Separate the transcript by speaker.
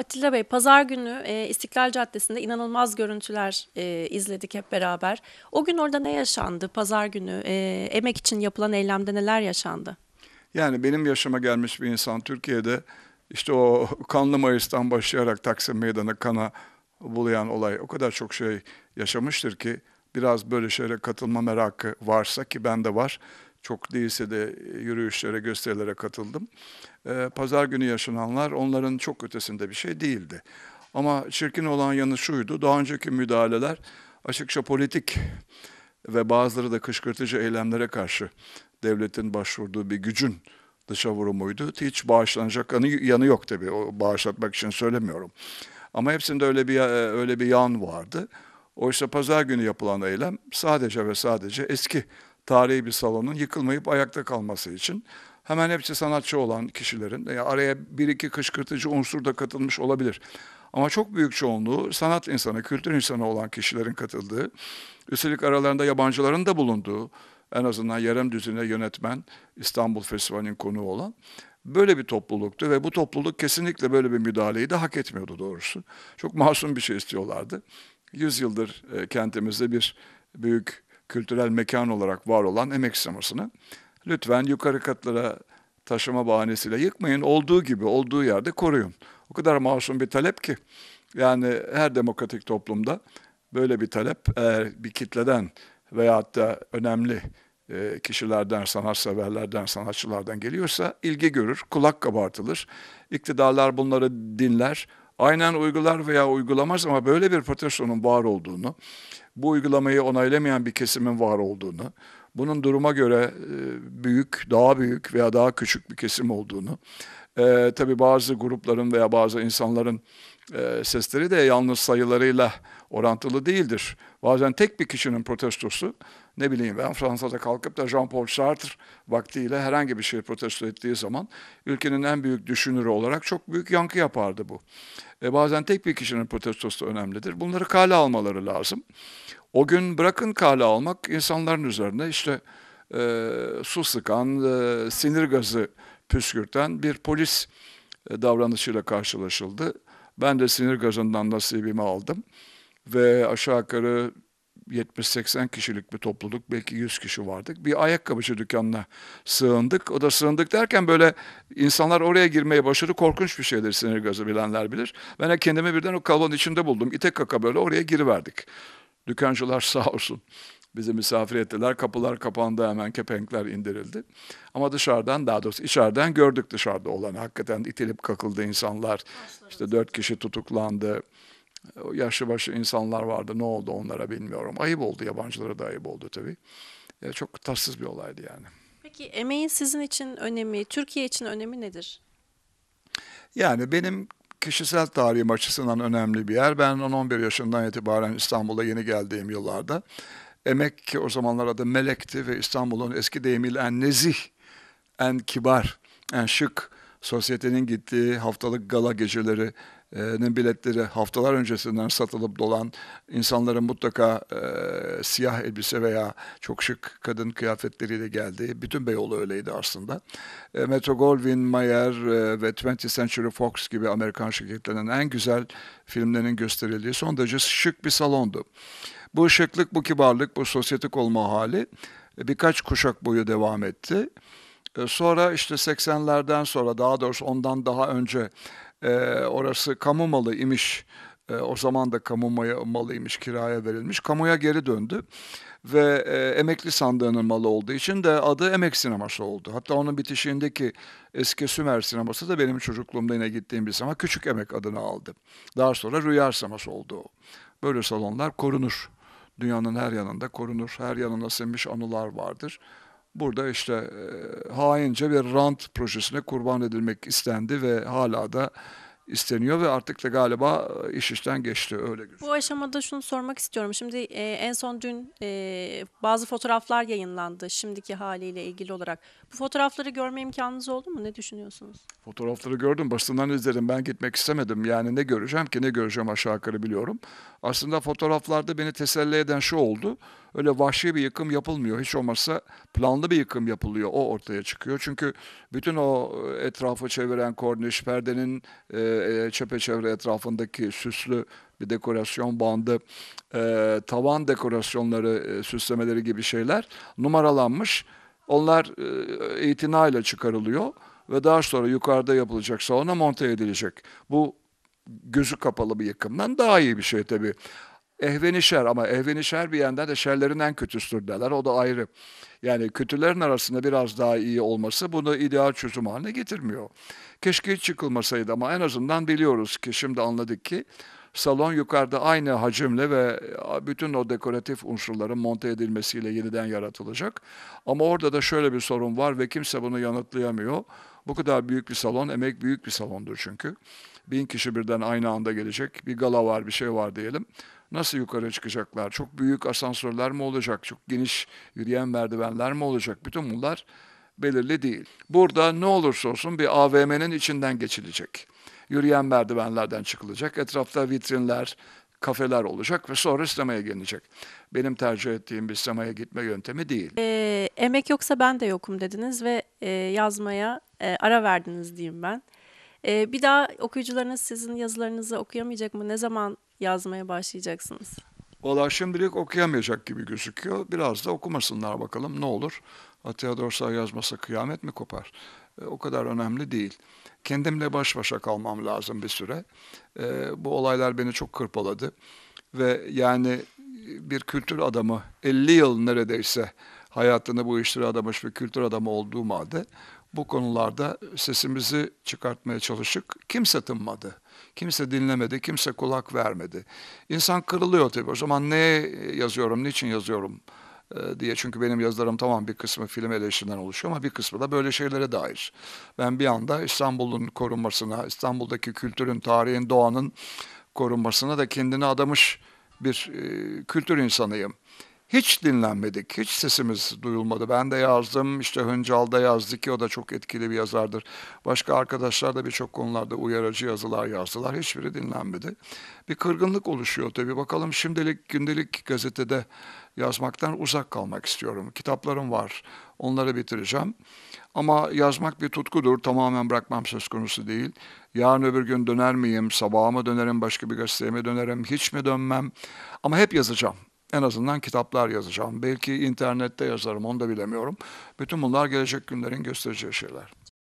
Speaker 1: Atilla Bey, pazar günü e, İstiklal Caddesi'nde inanılmaz görüntüler e, izledik hep beraber. O gün orada ne yaşandı? Pazar günü e, emek için yapılan eylemde neler yaşandı?
Speaker 2: Yani benim yaşama gelmiş bir insan Türkiye'de işte o kanlı Mayıs'tan başlayarak Taksim Meydanı kana bulayan olay o kadar çok şey yaşamıştır ki biraz böyle şeylere katılma merakı varsa ki bende var çok değilse de e, yürüyüşlere, gösterilere katıldım. E, pazar günü yaşananlar onların çok ötesinde bir şey değildi. Ama çirkin olan yanı şuydu, daha önceki müdahaleler açıkça politik ve bazıları da kışkırtıcı eylemlere karşı devletin başvurduğu bir gücün dışa vurumuydu. Hiç bağışlanacak yanı yok tabii. O bağışlatmak için söylemiyorum. Ama hepsinde öyle bir e, öyle bir yan vardı. Oysa pazar günü yapılan eylem sadece ve sadece eski tarihi bir salonun yıkılmayıp ayakta kalması için hemen hepsi sanatçı olan kişilerin yani araya bir iki kışkırtıcı unsur da katılmış olabilir. Ama çok büyük çoğunluğu sanat insanı, kültür insanı olan kişilerin katıldığı, üstelik aralarında yabancıların da bulunduğu, en azından yarım düzine yönetmen İstanbul Festivali'nin konuğu olan böyle bir topluluktu ve bu topluluk kesinlikle böyle bir müdahaleyi de hak etmiyordu doğrusu. Çok masum bir şey istiyorlardı. Yüzyıldır e, kentimizde bir büyük kültürel mekan olarak var olan emek sinemasını lütfen yukarı katlara taşıma bahanesiyle yıkmayın. Olduğu gibi, olduğu yerde koruyun. O kadar masum bir talep ki. Yani her demokratik toplumda böyle bir talep eğer bir kitleden veyahut da önemli e, kişilerden, sanatseverlerden, sanatçılardan geliyorsa ilgi görür, kulak kabartılır. İktidarlar bunları dinler, aynen uygular veya uygulamaz ama böyle bir protestonun var olduğunu, bu uygulamayı onaylamayan bir kesimin var olduğunu, bunun duruma göre e, büyük, daha büyük veya daha küçük bir kesim olduğunu, e, tabii bazı grupların veya bazı insanların e, sesleri de yalnız sayılarıyla orantılı değildir. Bazen tek bir kişinin protestosu, ne bileyim ben Fransa'da kalkıp da Jean-Paul Sartre vaktiyle herhangi bir şey protesto ettiği zaman ülkenin en büyük düşünürü olarak çok büyük yankı yapardı bu. E, bazen tek bir kişinin protestosu önemlidir. Bunları kale almaları lazım. O gün bırakın kale almak insanların üzerine işte e, su sıkan, e, sinir gazı püskürten bir polis e, davranışıyla karşılaşıldı. Ben de sinir gazından nasibimi aldım ve aşağı yukarı 70-80 kişilik bir topluluk, belki 100 kişi vardık. Bir ayakkabıcı dükkanına sığındık. O da sığındık derken böyle insanlar oraya girmeye başladı. Korkunç bir şeydir sinir gazı bilenler bilir. Ben kendimi birden o kalabalığın içinde buldum. İte kaka böyle oraya giriverdik. Dükkancılar sağ olsun Bizi misafir ettiler. Kapılar kapandı hemen kepenkler indirildi. Ama dışarıdan daha doğrusu içeriden gördük dışarıda olan. Hakikaten itilip kakıldı insanlar. İşte dört kişi tutuklandı. E, yaşlı başlı insanlar vardı. Ne oldu onlara bilmiyorum. Ayıp oldu. Yabancılara da ayıp oldu tabii. Ya e, çok tatsız bir olaydı yani.
Speaker 1: Peki emeğin sizin için önemi, Türkiye için önemi nedir?
Speaker 2: Yani benim kişisel tarihim açısından önemli bir yer. Ben 10-11 yaşından itibaren İstanbul'a yeni geldiğim yıllarda Emek ki o zamanlar adı Melek'ti ve İstanbul'un eski deyimiyle en nezih, en kibar, en şık sosyetenin gittiği haftalık gala geceleri biletleri haftalar öncesinden satılıp dolan insanların mutlaka e, siyah elbise veya çok şık kadın kıyafetleriyle geldi. bütün Beyoğlu öyleydi aslında. E, Metro Goldwyn Mayer e, ve 20th Century Fox gibi Amerikan şirketlerinin en güzel filmlerinin gösterildiği son derece şık bir salondu. Bu ışıklık, bu kibarlık, bu sosyetik olma hali e, birkaç kuşak boyu devam etti. E, sonra işte 80'lerden sonra daha doğrusu ondan daha önce e, orası kamu malı imiş. o zaman da kamu malıymış, kiraya verilmiş. Kamuya geri döndü ve e, emekli sandığının malı olduğu için de adı Emek Sineması oldu. Hatta onun bitişiğindeki eski Sümer Sineması da benim çocukluğumda yine gittiğim bir sinema Küçük Emek adını aldı. Daha sonra Rüya Sineması oldu Böyle salonlar korunur. Dünyanın her yanında korunur, her yanına sinmiş anılar vardır. Burada işte e, haince bir rant projesine kurban edilmek istendi ve hala da isteniyor ve artık da galiba e, iş işten geçti öyle gözüküyor.
Speaker 1: Bu aşamada şunu sormak istiyorum. Şimdi e, en son dün e, bazı fotoğraflar yayınlandı şimdiki haliyle ilgili olarak. Bu fotoğrafları görme imkanınız oldu mu? Ne düşünüyorsunuz?
Speaker 2: Fotoğrafları gördüm. başından izledim. Ben gitmek istemedim. Yani ne göreceğim ki ne göreceğim aşağı yukarı biliyorum. Aslında fotoğraflarda beni teselli eden şu oldu öyle vahşi bir yıkım yapılmıyor. Hiç olmazsa planlı bir yıkım yapılıyor. O ortaya çıkıyor. Çünkü bütün o e, etrafı çeviren korniş, perdenin e, e, çepeçevre etrafındaki süslü bir dekorasyon bandı, e, tavan dekorasyonları, e, süslemeleri gibi şeyler numaralanmış. Onlar e, itinayla çıkarılıyor ve daha sonra yukarıda yapılacak salona monte edilecek. Bu gözü kapalı bir yıkımdan daha iyi bir şey tabii ehveni şer ama ehveni şer bir yandan da şerlerin en kötüsüdür derler. O da ayrı. Yani kötülerin arasında biraz daha iyi olması bunu ideal çözüm haline getirmiyor. Keşke hiç çıkılmasaydı ama en azından biliyoruz ki şimdi anladık ki salon yukarıda aynı hacimle ve e, bütün o dekoratif unsurların monte edilmesiyle yeniden yaratılacak. Ama orada da şöyle bir sorun var ve kimse bunu yanıtlayamıyor. Bu kadar büyük bir salon, emek büyük bir salondur çünkü. Bin kişi birden aynı anda gelecek. Bir gala var, bir şey var diyelim nasıl yukarı çıkacaklar? Çok büyük asansörler mi olacak? Çok geniş yürüyen merdivenler mi olacak? Bütün bunlar belirli değil. Burada ne olursa olsun bir AVM'nin içinden geçilecek. Yürüyen merdivenlerden çıkılacak. Etrafta vitrinler, kafeler olacak ve sonra sinemaya gelinecek. Benim tercih ettiğim bir sinemaya gitme yöntemi değil.
Speaker 1: E, emek yoksa ben de yokum dediniz ve e, yazmaya e, ara verdiniz diyeyim ben. E, bir daha okuyucularınız sizin yazılarınızı okuyamayacak mı? Ne zaman yazmaya başlayacaksınız?
Speaker 2: Valla şimdilik okuyamayacak gibi gözüküyor. Biraz da okumasınlar bakalım ne olur. Atiye Dorsay yazmasa kıyamet mi kopar? E, o kadar önemli değil. Kendimle baş başa kalmam lazım bir süre. E, bu olaylar beni çok kırpaladı. Ve yani e, bir kültür adamı 50 yıl neredeyse hayatını bu işlere adamış bir kültür adamı olduğum halde bu konularda sesimizi çıkartmaya çalıştık. Kimse tınmadı. Kimse dinlemedi, kimse kulak vermedi. İnsan kırılıyor tabii. O zaman ne yazıyorum, niçin yazıyorum e, diye. Çünkü benim yazılarım tamam bir kısmı film eleştirinden oluşuyor ama bir kısmı da böyle şeylere dair. Ben bir anda İstanbul'un korunmasına, İstanbul'daki kültürün, tarihin, doğanın korunmasına da kendini adamış bir e, kültür insanıyım hiç dinlenmedik. Hiç sesimiz duyulmadı. Ben de yazdım. işte Hıncal da yazdı ki o da çok etkili bir yazardır. Başka arkadaşlar da birçok konularda uyarıcı yazılar yazdılar. Hiçbiri dinlenmedi. Bir kırgınlık oluşuyor tabii. Bakalım şimdilik gündelik gazetede yazmaktan uzak kalmak istiyorum. Kitaplarım var. Onları bitireceğim. Ama yazmak bir tutkudur. Tamamen bırakmam söz konusu değil. Yarın öbür gün döner miyim? Sabaha mı dönerim? Başka bir gazeteye mi dönerim? Hiç mi dönmem? Ama hep yazacağım. En azından kitaplar yazacağım. Belki internette yazarım onu da bilemiyorum. Bütün bunlar gelecek günlerin göstereceği şeyler.